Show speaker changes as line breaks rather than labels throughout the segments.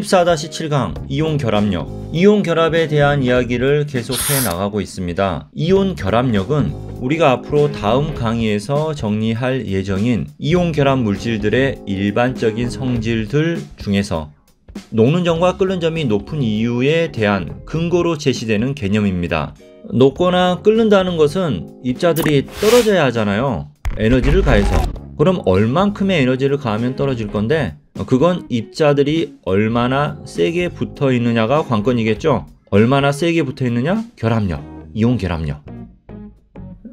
14-7강 이온 결합력 이온 결합에 대한 이야기를 계속해 나가고 있습니다. 이온 결합력은 우리가 앞으로 다음 강의에서 정리할 예정인 이온 결합 물질들의 일반적인 성질들 중에서 녹는 점과 끓는 점이 높은 이유에 대한 근거로 제시되는 개념입니다. 녹거나 끓는다는 것은 입자들이 떨어져야 하잖아요. 에너지를 가해서. 그럼 얼만큼의 에너지를 가하면 떨어질 건데 어, 그건 입자들이 얼마나 세게 붙어 있느냐가 관건이겠죠. 얼마나 세게 붙어 있느냐? 결합력, 이온 결합력.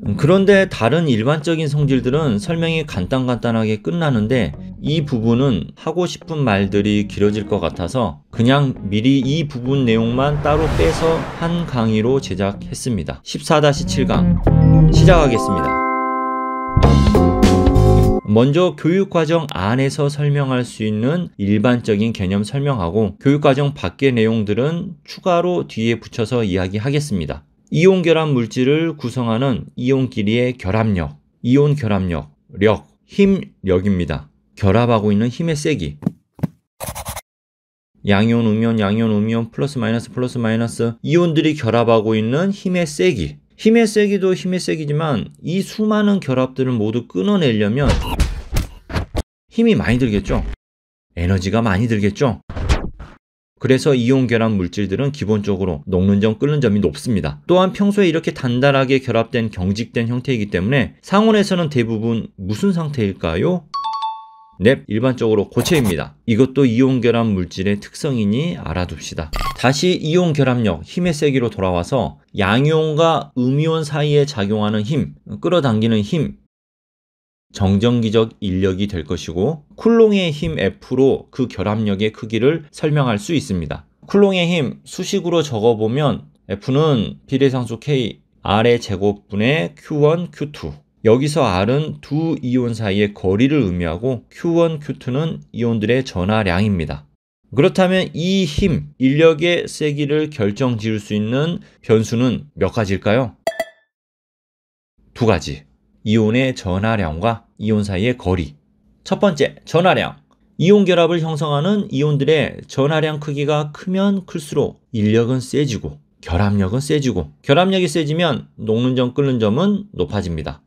음, 그런데 다른 일반적인 성질들은 설명이 간단간단하게 끝나는데 이 부분은 하고 싶은 말들이 길어질 것 같아서 그냥 미리 이 부분 내용만 따로 빼서 한 강의로 제작했습니다. 14-7강 시작하겠습니다. 먼저 교육과정 안에서 설명할 수 있는 일반적인 개념 설명하고 교육과정 밖의 내용들은 추가로 뒤에 붙여서 이야기하겠습니다. 이온 결합 물질을 구성하는 이온 끼리의 결합력, 이온 결합력, 력, 힘력입니다. 결합하고 있는 힘의 세기, 양이온, 음이온, 양이온, 음이온, 플러스 마이너스, 플러스 마이너스 이온들이 결합하고 있는 힘의 세기 힘의 세기도 힘의 세기지만 이 수많은 결합들을 모두 끊어내려면 힘이 많이 들겠죠? 에너지가 많이 들겠죠? 그래서 이온 결합 물질들은 기본적으로 녹는 점, 끓는 점이 높습니다. 또한 평소에 이렇게 단단하게 결합된 경직된 형태이기 때문에 상온에서는 대부분 무슨 상태일까요? 넵, 일반적으로 고체입니다. 이것도 이온 결합 물질의 특성이니 알아둡시다. 다시 이온 결합력, 힘의 세기로 돌아와서 양이온과 음이온 사이에 작용하는 힘, 끌어당기는 힘, 정전기적 인력이 될 것이고 쿨롱의 힘 F로 그 결합력의 크기를 설명할 수 있습니다. 쿨롱의 힘 수식으로 적어보면 F는 비례상수 K R의 제곱분의 Q1, Q2 여기서 R은 두 이온 사이의 거리를 의미하고 Q1, Q2는 이온들의 전하량입니다. 그렇다면 이 힘, 인력의 세기를 결정 지을 수 있는 변수는 몇 가지일까요? 두 가지. 이온의 전하량과 이온 사이의 거리. 첫 번째, 전하량. 이온 결합을 형성하는 이온들의 전하량 크기가 크면 클수록 인력은 세지고 결합력은 세지고 결합력이 세지면 녹는 점 끓는 점은 높아집니다.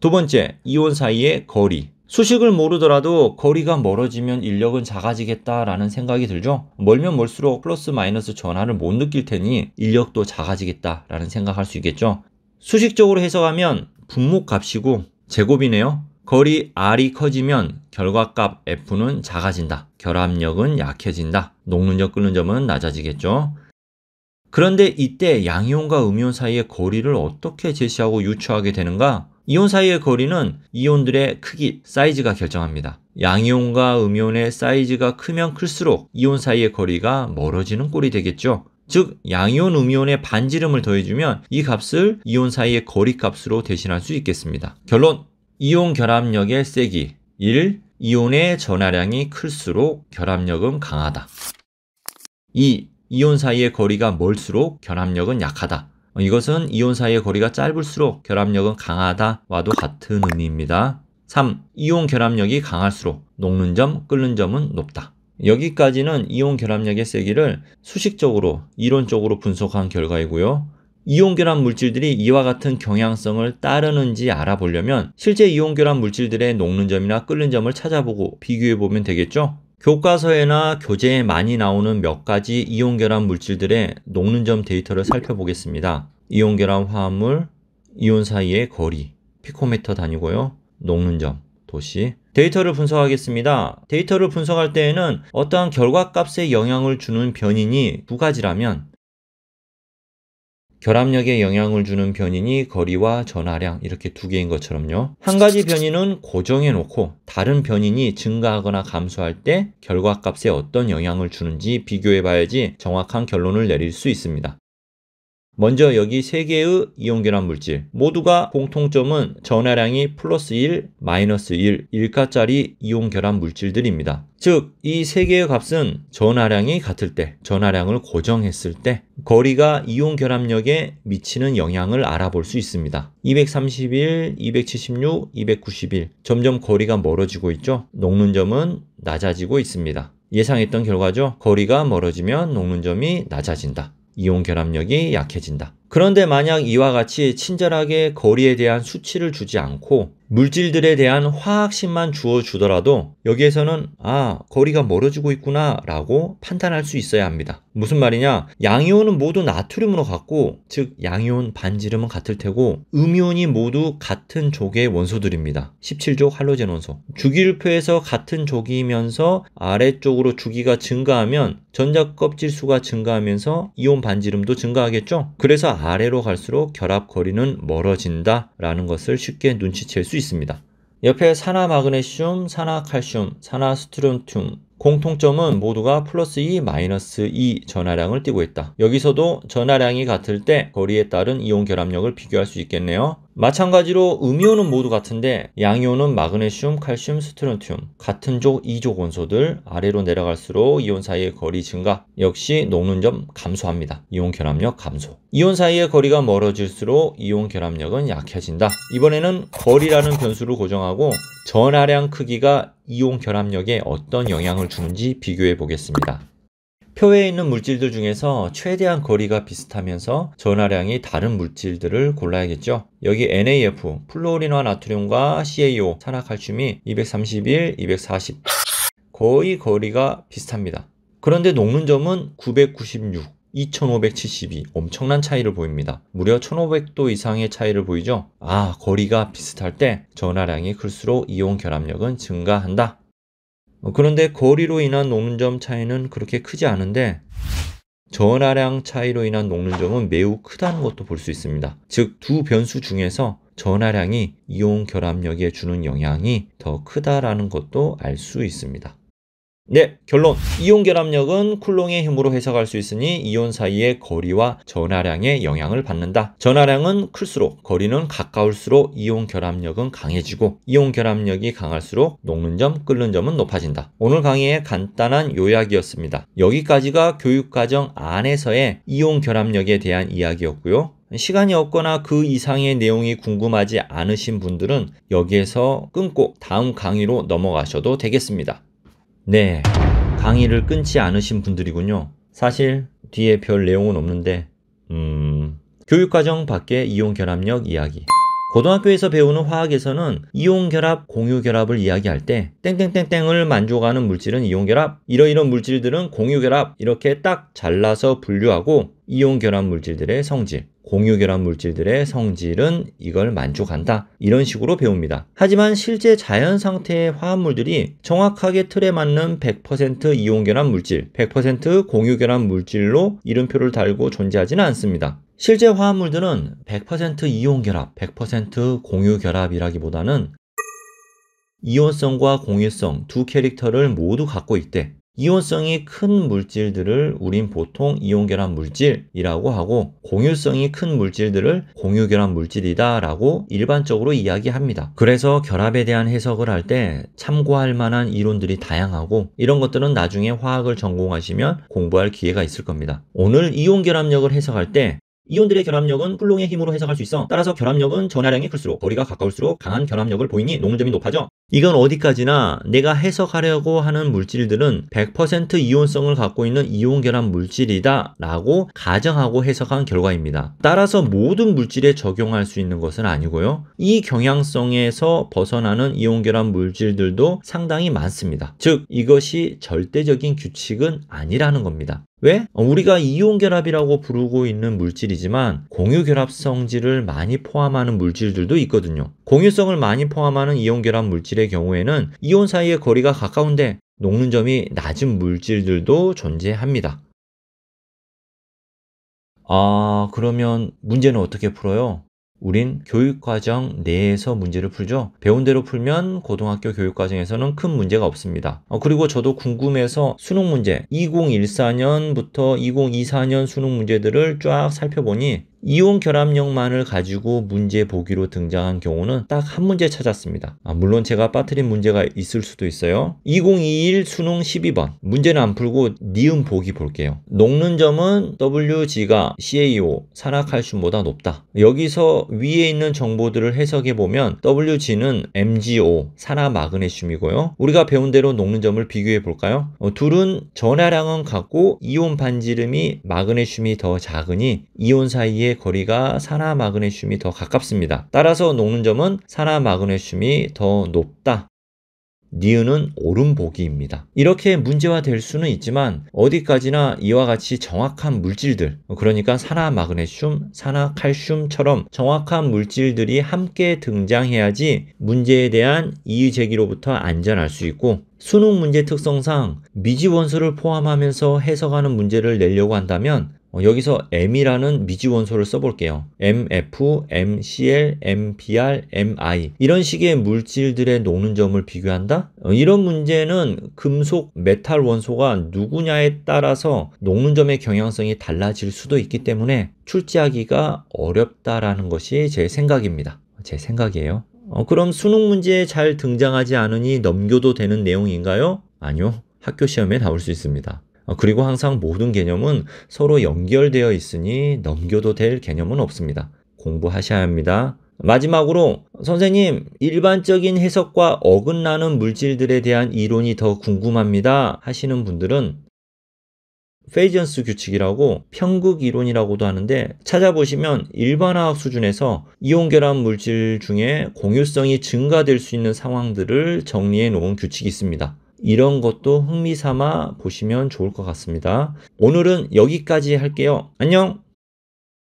두 번째, 이온 사이의 거리. 수식을 모르더라도 거리가 멀어지면 인력은 작아지겠다라는 생각이 들죠. 멀면 멀수록 플러스 마이너스 전하를 못 느낄 테니 인력도 작아지겠다라는 생각할 수 있겠죠. 수식적으로 해석하면 분모값이고 제곱이네요. 거리 R이 커지면 결과값 F는 작아진다. 결합력은 약해진다. 녹는적 끓는 점은 낮아지겠죠. 그런데 이때 양이온과 음이온 사이의 거리를 어떻게 제시하고 유추하게 되는가? 이온 사이의 거리는 이온들의 크기, 사이즈가 결정합니다. 양이온과 음이온의 사이즈가 크면 클수록 이온 사이의 거리가 멀어지는 꼴이 되겠죠. 즉 양이온 음이온의 반지름을 더해주면 이 값을 이온 사이의 거리 값으로 대신할 수 있겠습니다. 결론 이온 결합력의 세기 1. 이온의 전하량이 클수록 결합력은 강하다. 2. 이온 사이의 거리가 멀수록 결합력은 약하다. 이것은 이온 사이의 거리가 짧을수록 결합력은 강하다와도 같은 의미입니다. 3. 이온 결합력이 강할수록 녹는 점, 끓는 점은 높다. 여기까지는 이온 결합력의 세기를 수식적으로, 이론적으로 분석한 결과이고요. 이온결합 물질들이 이와 같은 경향성을 따르는지 알아보려면 실제 이온결합 물질들의 녹는 점이나 끓는 점을 찾아보고 비교해 보면 되겠죠? 교과서에나 교재에 많이 나오는 몇 가지 이온결합 물질들의 녹는 점 데이터를 살펴보겠습니다. 이온결합 화합물, 이온 사이의 거리, 피코메터 단위고요. 녹는 점, 도시, 데이터를 분석하겠습니다. 데이터를 분석할 때에는 어떠한 결과값에 영향을 주는 변인이 두 가지라면 결합력에 영향을 주는 변인이 거리와 전하량 이렇게 두 개인 것처럼요. 한 가지 변인은 고정해 놓고 다른 변인이 증가하거나 감소할 때 결과값에 어떤 영향을 주는지 비교해 봐야지 정확한 결론을 내릴 수 있습니다. 먼저 여기 세 개의 이온결합 물질 모두가 공통점은 전하량이 플러스 1, 마이너스 1, 1가짜리 이온결합 물질들입니다. 즉, 이 세 개의 값은 전하량이 같을 때, 전하량을 고정했을 때 거리가 이온 결합력에 미치는 영향을 알아볼 수 있습니다. 231, 276, 291 점점 거리가 멀어지고 있죠. 녹는 점은 낮아지고 있습니다. 예상했던 결과죠. 거리가 멀어지면 녹는 점이 낮아진다. 이온 결합력이 약해진다. 그런데 만약 이와 같이 친절하게 거리에 대한 수치를 주지 않고 물질들에 대한 화학식만 주어주더라도 여기에서는 아 거리가 멀어지고 있구나 라고 판단할 수 있어야 합니다. 무슨 말이냐 양이온은 모두 나트륨으로 같고 즉 양이온 반지름은 같을 테고 음이온이 모두 같은 족의 원소들입니다. 1 7조 할로젠 원소 주기율표에서 같은 조기이면서 아래쪽으로 주기가 증가하면 전자껍질 수가 증가하면서 이온 반지름도 증가하겠죠. 그래서 아래로 갈수록 결합 거리는 멀어진다 라는 것을 쉽게 눈치챌 수 있습니다. 옆에 산화 마그네슘, 산화 칼슘, 산화 스트론튬 공통점은 모두가 플러스 2, 마이너스 2 전하량을 띄고 있다. 여기서도 전하량이 같을 때 거리에 따른 이온 결합력을 비교할 수 있겠네요. 마찬가지로 음이온은 모두 같은데 양이온은 마그네슘, 칼슘, 스트론튬 같은 족2조 원소들 아래로 내려갈수록 이온 사이의 거리 증가 역시 녹는 점 감소합니다. 이온 결합력 감소 이온 사이의 거리가 멀어질수록 이온 결합력은 약해진다. 이번에는 거리라는 변수를 고정하고 전하량 크기가 이온 결합력에 어떤 영향을 주는지 비교해 보겠습니다. 표에 있는 물질들 중에서 최대한 거리가 비슷하면서 전하량이 다른 물질들을 골라야겠죠. 여기 NAF, 플로리나 나트륨과 CaO, 산화칼슘이 231, 240 거의 거리가 비슷합니다. 그런데 녹는 점은 996, 2572 엄청난 차이를 보입니다. 무려 1500도 이상의 차이를 보이죠? 아, 거리가 비슷할 때 전하량이 클수록 이온 결합력은 증가한다. 어, 그런데 거리로 인한 녹는점 차이는 그렇게 크지 않은데 전하량 차이로 인한 녹는점은 매우 크다는 것도 볼 수 있습니다. 즉 두 변수 중에서 전하량이 이온 결합력에 주는 영향이 더 크다라는 것도 알 수 있습니다. 네, 결론. 이온 결합력은 쿨롱의 힘으로 해석할 수 있으니 이온 사이의 거리와 전하량의 영향을 받는다. 전하량은 클수록 거리는 가까울수록 이온 결합력은 강해지고 이온 결합력이 강할수록 녹는 점, 끓는 점은 높아진다. 오늘 강의의 간단한 요약이었습니다. 여기까지가 교육과정 안에서의 이온 결합력에 대한 이야기였고요. 시간이 없거나 그 이상의 내용이 궁금하지 않으신 분들은 여기에서 끊고 다음 강의로 넘어가셔도 되겠습니다. 네, 강의를 끊지 않으신 분들이군요. 사실 뒤에 별 내용은 없는데 음... 교육과정 밖의 이온결합력 이야기 고등학교에서 배우는 화학에서는 이온결합, 공유결합을 이야기할 때 땡땡땡땡을 만족하는 물질은 이온결합, 이러이런 물질들은 공유결합 이렇게 딱 잘라서 분류하고 이온결합 물질들의 성질 공유결합 물질들의 성질은 이걸 만족한다. 이런 식으로 배웁니다. 하지만 실제 자연 상태의 화합물들이 정확하게 틀에 맞는 100% 이온결합 물질, 100% 공유결합 물질로 이름표를 달고 존재하지는 않습니다. 실제 화합물들은 100% 이온결합, 100% 공유결합이라기보다는 이온성과 공유성 두 캐릭터를 모두 갖고 있대. 이온성이 큰 물질들을 우린 보통 이온결합 물질이라고 하고 공유성이 큰 물질들을 공유결합 물질이다 라고 일반적으로 이야기합니다. 그래서 결합에 대한 해석을 할 때 참고할 만한 이론들이 다양하고 이런 것들은 나중에 화학을 전공하시면 공부할 기회가 있을 겁니다. 오늘 이온결합력을 해석할 때 이온들의 결합력은 쿨롱의 힘으로 해석할 수 있어 따라서 결합력은 전하량이 클수록 거리가 가까울수록 강한 결합력을 보이니 농는점이 높아져 이건 어디까지나 내가 해석하려고 하는 물질들은 100% 이온성을 갖고 있는 이온결합 물질이다 라고 가정하고 해석한 결과입니다. 따라서 모든 물질에 적용할 수 있는 것은 아니고요. 이 경향성에서 벗어나는 이온결합 물질들도 상당히 많습니다. 즉 이것이 절대적인 규칙은 아니라는 겁니다. 왜? 어, 우리가 이온결합이라고 부르고 있는 물질이지만 공유결합 성질을 많이 포함하는 물질들도 있거든요. 공유성을 많이 포함하는 이온결합 물질 물질의 경우에는 이온 사이의 거리가 가까운데 녹는 점이 낮은 물질들도 존재합니다. 아, 그러면 문제는 어떻게 풀어요? 우린 교육과정 내에서 문제를 풀죠. 배운 대로 풀면 고등학교 교육과정에서는 큰 문제가 없습니다. 어, 그리고 저도 궁금해서 수능 문제 2014년부터 2024년 수능 문제들을 쫙 살펴보니 이온 결합력만을 가지고 문제 보기로 등장한 경우는 딱 한 문제 찾았습니다. 아, 물론 제가 빠뜨린 문제가 있을 수도 있어요. 2021 수능 12번 문제는 안 풀고 니은 보기 볼게요. 녹는 점은 WG가 CaO 산화칼슘보다 높다. 여기서 위에 있는 정보들을 해석해 보면 WG는 MgO 산화 마그네슘이고요. 우리가 배운 대로 녹는 점을 비교해 볼까요? 어, 둘은 전하량은 같고 이온 반지름이 마그네슘이 더 작으니 이온 사이에 사의 거리가 산화 마그네슘이 더 가깝습니다. 따라서 녹는 점은 산화 마그네슘이 더 높다. 니은은 오름보기입니다. 이렇게 문제화 될 수는 있지만 어디까지나 이와 같이 정확한 물질들 그러니까 산화 마그네슘, 산화 칼슘처럼 정확한 물질들이 함께 등장해야지 문제에 대한 이의 제기로부터 안전할 수 있고 수능 문제 특성상 미지 원소를 포함하면서 해석하는 문제를 내려고 한다면 어, 여기서 M이라는 미지 원소를 써볼게요. MF, MCl, MPR, MI 이런 식의 물질들의 녹는 점을 비교한다? 어, 이런 문제는 금속, 메탈 원소가 누구냐에 따라서 녹는 점의 경향성이 달라질 수도 있기 때문에 출제하기가 어렵다라는 것이 제 생각입니다. 제 생각이에요. 어, 그럼 수능 문제에 잘 등장하지 않으니 넘겨도 되는 내용인가요? 아니요. 학교 시험에 나올 수 있습니다. 어, 그리고 항상 모든 개념은 서로 연결되어 있으니 넘겨도 될 개념은 없습니다. 공부하셔야 합니다. 마지막으로 선생님 일반적인 해석과 어긋나는 물질들에 대한 이론이 더 궁금합니다 하시는 분들은 페이전스 규칙이라고 평극 이론이라고도 하는데 찾아보시면 일반화학 수준에서 이온결합 물질 중에 공유성이 증가될 수 있는 상황들을 정리해 놓은 규칙이 있습니다. 이런 것도 흥미삼아 보시면 좋을 것 같습니다. 오늘은 여기까지 할게요. 안녕!